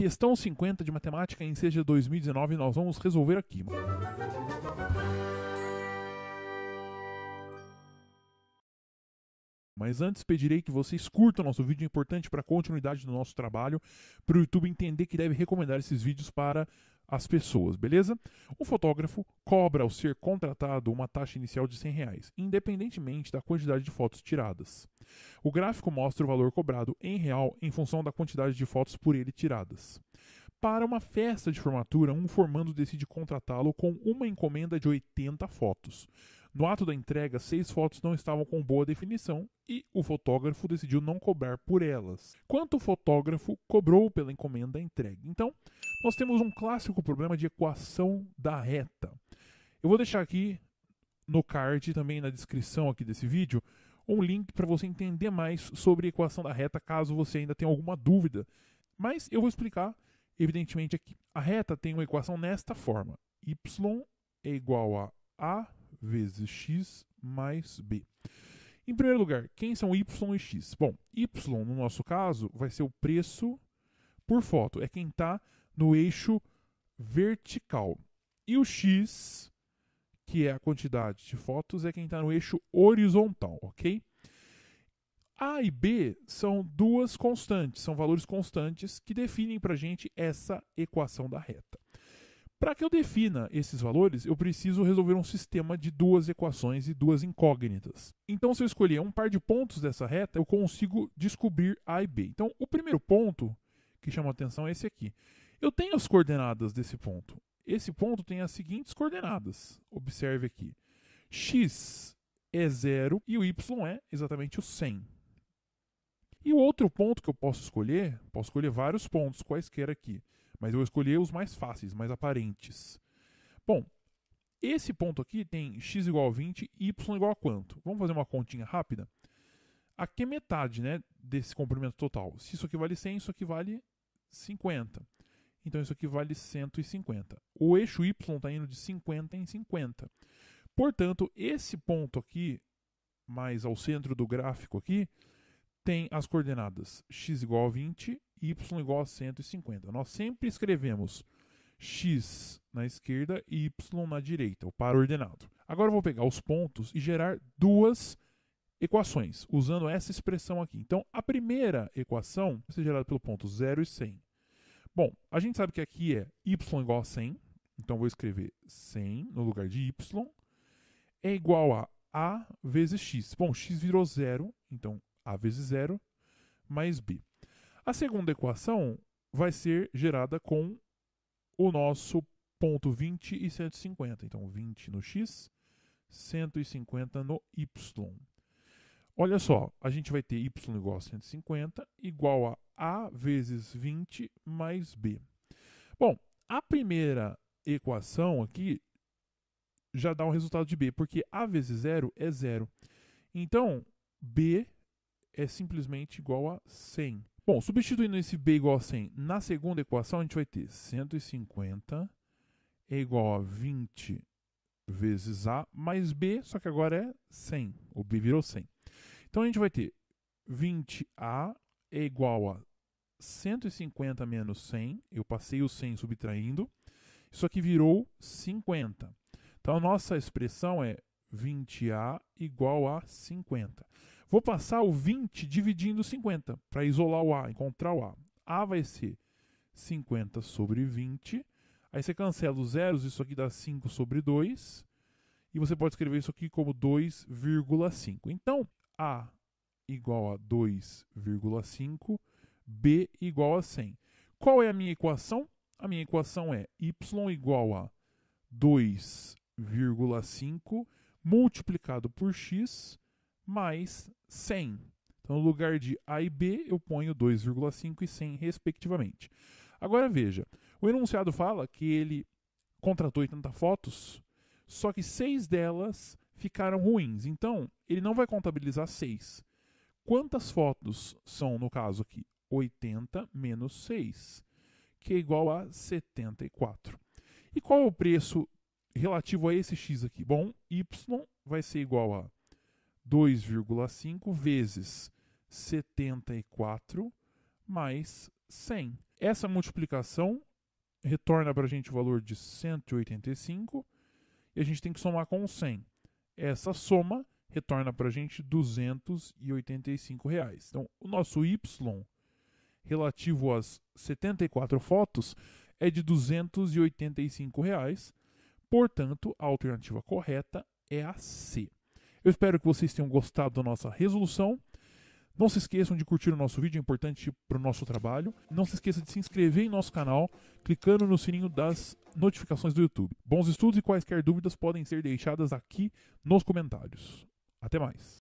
Questão 50 de matemática em seja 2019 nós vamos resolver aqui. Mas antes pedirei que vocês curtam nosso vídeo, é importante para a continuidade do nosso trabalho, para o YouTube entender que deve recomendar esses vídeos para as pessoas, beleza? O fotógrafo cobra ao ser contratado uma taxa inicial de 100 reais, independentemente da quantidade de fotos tiradas. O gráfico mostra o valor cobrado em real em função da quantidade de fotos por ele tiradas. Para uma festa de formatura, um formando decide contratá-lo com uma encomenda de 80 fotos. No ato da entrega, seis fotos não estavam com boa definição e o fotógrafo decidiu não cobrar por elas, quanto o fotógrafo cobrou pela encomenda entregue. Então, nós temos um clássico problema de equação da reta. Eu vou deixar aqui no card, também na descrição aqui desse vídeo, um link para você entender mais sobre equação da reta, caso você ainda tenha alguma dúvida. Mas eu vou explicar, evidentemente, aqui. A reta tem uma equação nesta forma: y é igual a a vezes x mais b. Em primeiro lugar, quem são y e x? Bom, y, no nosso caso, vai ser o preço por foto. É quem está no eixo vertical. E o x, que é a quantidade de fotos, é quem está no eixo horizontal, ok? A e B são duas constantes, são valores constantes que definem para a gente essa equação da reta. Para que eu defina esses valores, eu preciso resolver um sistema de duas equações e duas incógnitas. Então, se eu escolher um par de pontos dessa reta, eu consigo descobrir A e B. Então, o primeiro ponto que chama atenção é esse aqui. Eu tenho as coordenadas desse ponto. Esse ponto tem as seguintes coordenadas. Observe aqui. x é zero e o y é exatamente o 100. E o outro ponto que eu posso escolher, posso escolher vários pontos, quaisquer aqui. Mas eu escolhi os mais fáceis, mais aparentes. Bom, esse ponto aqui tem x igual a 20 e y igual a quanto? Vamos fazer uma continha rápida? Aqui é metade né, desse comprimento total. Se isso aqui vale 100, isso aqui vale 50. Então isso aqui vale 150. O eixo y está indo de 50 em 50. Portanto, esse ponto aqui, mais ao centro do gráfico aqui, tem as coordenadas x igual a 20 y igual a 150. Nós sempre escrevemos x na esquerda e y na direita, o par ordenado. Agora eu vou pegar os pontos e gerar duas equações, usando essa expressão aqui. Então, a primeira equação vai ser gerada pelo ponto 0 e 100. Bom, a gente sabe que aqui é y igual a 100, então vou escrever 100 no lugar de y, é igual a a vezes x. Bom, x virou 0, então a vezes 0 mais b. A segunda equação vai ser gerada com o nosso ponto 20 e 150. Então, 20 no x, 150 no y. Olha só, a gente vai ter y igual a 150 igual a a vezes 20 mais b. Bom, a primeira equação aqui já dá um resultado de b, porque a vezes zero é zero. Então, b é simplesmente igual a 100. Bom, substituindo esse B igual a 100 na segunda equação, a gente vai ter 150 é igual a 20 vezes A mais B, só que agora é 100. O B virou 100. Então a gente vai ter 20A é igual a 150 menos 100. Eu passei o 100 subtraindo. Isso aqui virou 50. Então a nossa expressão é 20A igual a 50. Vou passar o 20 dividindo 50 para isolar o A, encontrar o A. A vai ser 50 sobre 20. Aí você cancela os zeros, isso aqui dá 5 sobre 2. E você pode escrever isso aqui como 2,5. Então, A igual a 2,5, B igual a 100. Qual é a minha equação? A minha equação é Y igual a 2,5 multiplicado por X mais 100. Então, no lugar de A e B, eu ponho 2,5 e 100, respectivamente. Agora veja, o enunciado fala que ele contratou 80 fotos, só que 6 delas ficaram ruins. Então, ele não vai contabilizar 6. Quantas fotos são, no caso aqui? 80 menos 6, que é igual a 74. E qual é o preço relativo a esse x aqui? Bom, y vai ser igual a 2,5 vezes 74 mais 100. Essa multiplicação retorna para a gente o valor de 185 e a gente tem que somar com 100. Essa soma retorna para a gente 285 reais. Então, o nosso Y relativo às 74 fotos é de 285 reais. Portanto, a alternativa correta é a C. Eu espero que vocês tenham gostado da nossa resolução. Não se esqueçam de curtir o nosso vídeo, é importante para o nosso trabalho. Não se esqueça de se inscrever em nosso canal, clicando no sininho das notificações do YouTube. Bons estudos e quaisquer dúvidas podem ser deixadas aqui nos comentários. Até mais!